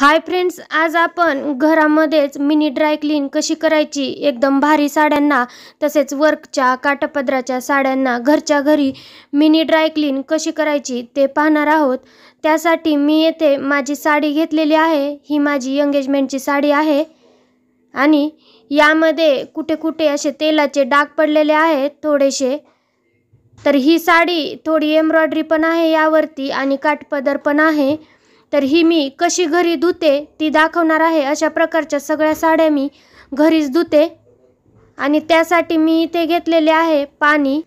hi friends आज आपण घरामध्येच mini dry clean कशी करायची एकदम भारी साड्यांना तसेच वर्कच्या काटपदराच्या साड्यांना घरच्या घरी मिनी ड्राय क्लीन कशी करायची ते पाहणार आहोत त्यासाठी मी येथे माझी साडी घेतलेली आहे ही माझी एंगेजमेंटची साडी आहे आणि यामध्ये कुठे कुठे असे तेलाचे डाग पडलेले आहेत थोडेसे तर ही साडी थोडी एम्ब्रॉयडरी पण आहे यावरती आणि काटपदर पण आहे तर ही मी कशी घरी धुते ती दाखवणार आहे अशा प्रकारच्या सगळ्या साड्या मी घरीच धुते आणि त्यासाठी मी इथे घेतलेले आहे पाणी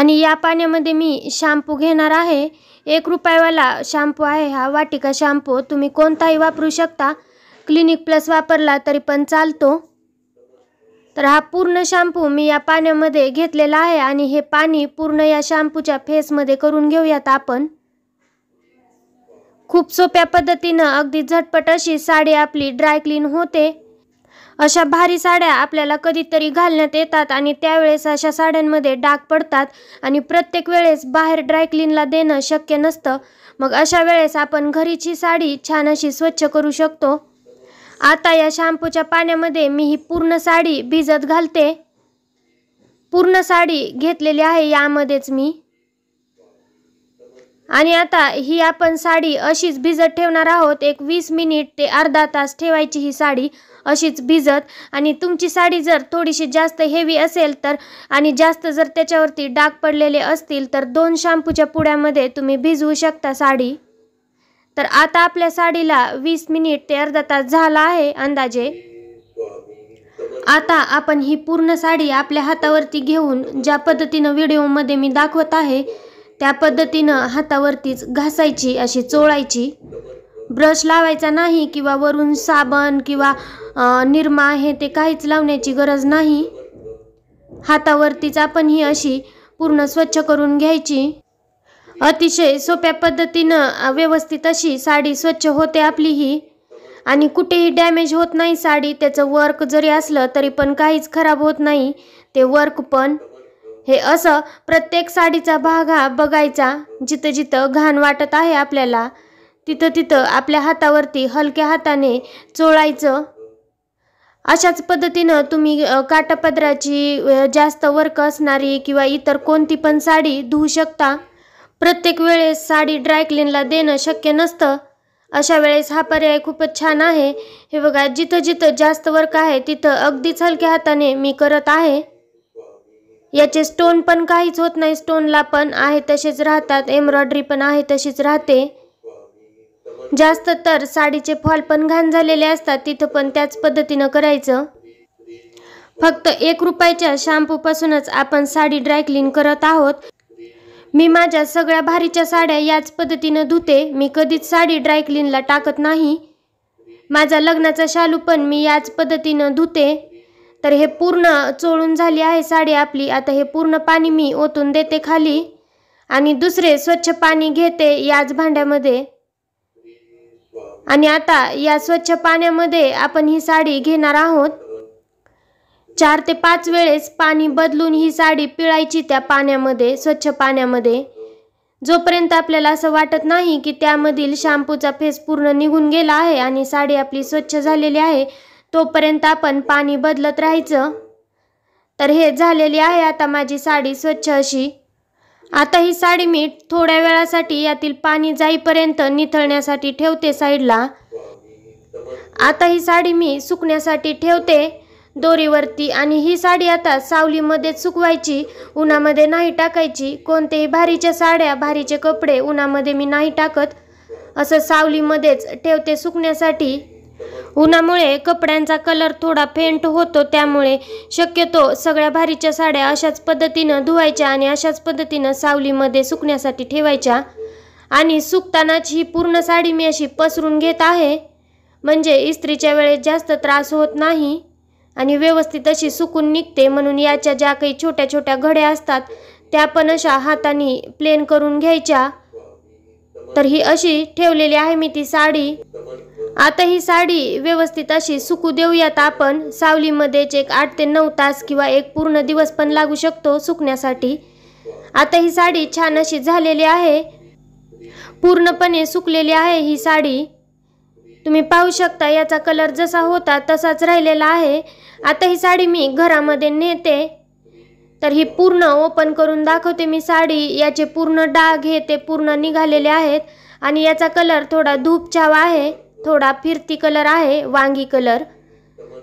आणि या पाण्यामध्ये मी शॅम्पू घेणार आहे एक रुपयावाला शॅम्पू आहे हा वाटिका शॅम्पू तुम्ही कोणताही वापरू शकता क्लिनिक प्लस वापरला तरी पण चालतो तर हा पूर्ण शॅम्पू मी या पाण्यामध्ये घेतलेला आहे आणि हे पाणी पूर्ण या शॅम्पूच्या फेसमध्ये करून घेऊयात आपण खूप सोप्या पद्धतीनं अगदी झटपट अशी साडी आपली ड्रायक्लीन होते अशा भारी साड्या आपल्याला कधीतरी घालण्यात येतात आणि त्यावेळेस अशा साड्यांमध्ये डाग पडतात आणि प्रत्येक वेळेस बाहेर ड्रायक्लीनला देणं शक्य नसतं मग अशा वेळेस आपण घरीची साडी छान अशी स्वच्छ करू शकतो आता या शॅम्पूच्या पाण्यामध्ये मी ही पूर्ण साडी भिजत घालते पूर्ण साडी घेतलेली आहे यामध्येच मी आणि आता ही आपण साडी अशीच भिजत ठेवणार आहोत एक वीस मिनिट ते अर्धा तास ठेवायची ही साडी अशीच भिजत आणि तुमची साडी जर थोडीशी जास्त हेवी असेल तर आणि जास्त जर त्याच्यावरती डाग पडलेले असतील तर दोन शॅम्पूच्या पुड्यामध्ये तुम्ही भिजवू शकता साडी तर आता आपल्या साडीला वीस मिनिट ते अर्धा तास झाला आहे अंदाजे आता आपण ही पूर्ण साडी आपल्या हातावरती घेऊन ज्या पद्धतीनं व्हिडिओमध्ये मी दाखवत आहे त्या पद्धतीनं हातावरतीच घासायची अशी चोळायची ब्रश लावायचा नाही किंवा वरून साबण किंवा निरमा हे ते काहीच लावण्याची गरज नाही हातावरतीच आपण ही अशी पूर्ण स्वच्छ करून घ्यायची अतिशय सोप्या पद्धतीनं व्यवस्थित अशी साडी स्वच्छ होते आपली ही आणि कुठेही डॅमेज होत नाही साडी त्याचं वर्क जरी असलं तरी पण काहीच खराब होत नाही ते वर्क पण हे असं प्रत्येक साडीचा भाग हा बघायचा जिथं जिथं घाण वाटत आहे आपल्याला तिथं तिथं आपल्या हातावरती हलक्या हाताने चोळायचं अशाच पद्धतीनं तुम्ही काटापदराची जास्त वर्क असणारी किंवा इतर कोणती पण साडी धुवू शकता प्रत्येक वेळेस साडी ड्रायक्लीनला देणं शक्य नसतं अशा वेळेस हा पर्याय खूपच छान आहे हे बघा जिथं जिथं जास्त वर्क आहे तिथं अगदीच हलक्या हाताने मी करत आहे याचे स्टोन पण काहीच होत नाही स्टोनला पण आहे तसेच राहतात एम्ब्रॉयडरी पण आहे तशीच राहते जास्त तर साडीचे फॉल पण घाण झालेले असतात तिथं पण त्याच पद्धतीनं करायचं फक्त एक रुपयाच्या शॅम्पूपासूनच आपण साडी ड्रायक्लीन करत आहोत मी माझ्या सगळ्या भारीच्या साड्या याच पद्धतीनं धुते मी कधीच साडी ड्रायक्लीनला टाकत नाही माझा लग्नाचा शालू पण मी याच पद्धतीनं धुते तर हे पूर्ण चोळून झाली आहे साडी आपली आता हे पूर्ण पाणी मी ओतून देते खाली आणि दुसरे स्वच्छ पाणी घेते याच भांड्यामध्ये आणि आता या स्वच्छ पाण्यामध्ये आपण ही साडी घेणार आहोत चार ते पाच वेळेस पाणी बदलून ही साडी पिळायची त्या पाण्यामध्ये स्वच्छ पाण्यामध्ये जोपर्यंत आपल्याला असं वाटत नाही की त्यामधील शॅम्पूचा फेस पूर्ण निघून गेला आहे आणि साडी आपली स्वच्छ झालेली आहे तोपर्यंत आपण पाणी बदलत राहायचं तर हे झालेली आहे आता माझी साडी स्वच्छ अशी आता ही साडी मी थोड्या वेळासाठी यातील पाणी जाईपर्यंत निथळण्यासाठी ठेवते साईडला आता ही साडी मी सुकण्यासाठी ठेवते दोरीवरती आणि ही साडी आता सावलीमध्येच सुकवायची उन्हामध्ये नाही टाकायची कोणतेही भारीच्या साड्या भारीचे कपडे उन्हामध्ये मी नाही टाकत असं सावलीमध्येच ठेवते सुकण्यासाठी उन्हामुळे कपड्यांचा कलर थोडा फेंट होतो त्यामुळे शक्यतो सगळ्या भारीच्या साड्या अशाच पद्धतीनं धुवायच्या आणि अशाच पद्धतीनं सावलीमध्ये सुकण्यासाठी ठेवायच्या आणि सुकतानाच ही पूर्ण साडी मी अशी पसरून घेत आहे म्हणजे इस्त्रीच्या वेळेस जास्त त्रास होत नाही आणि व्यवस्थित अशी सुकून निघते म्हणून याच्या ज्या काही छोट्या छोट्या घड्या असतात त्या पण अशा हाताने प्लेन करून घ्यायच्या तर ही अशी ठेवलेली आहे मी ती साडी आता ही साडी व्यवस्थित अशी सुकू देऊयात आपण सावलीमध्येच एक आठ ते नऊ तास किंवा एक पूर्ण दिवस पण लागू शकतो सुकण्यासाठी आता ही साडी छान अशी झालेली आहे पूर्णपणे सुकलेली आहे ही साडी तुम्ही पाहू शकता याचा कलर जसा होता तसाच राहिलेला आहे आता ही साडी मी घरामध्ये नेते तर ही पूर्ण ओपन करून दाखवते मी साडी याचे पूर्ण डाग हे ते पूर्ण निघालेले आहेत आणि याचा कलर थोडा धूपछाव आहे थोडा फिरती कलर आहे वांगी कलर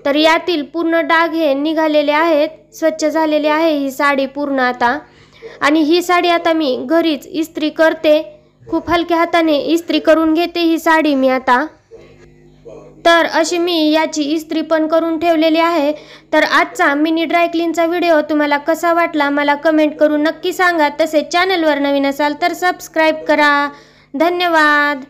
तर यातील पूर्ण डाग हे निघालेले आहेत स्वच्छ झालेले आहे ही साडी पूर्ण आता आणि ही साडी आता मी घरीच इस्त्री करते खूप हलक्या हाताने इस्त्री करून घेते ही साडी मी आता तर अशी मी याची इस्त्री पण करून ठेवलेली आहे तर आजचा मिनी ड्रायक्लीनचा व्हिडिओ तुम्हाला कसा वाटला मला कमेंट करून नक्की सांगा तसेच चॅनलवर नवीन असाल तर सबस्क्राईब करा धन्यवाद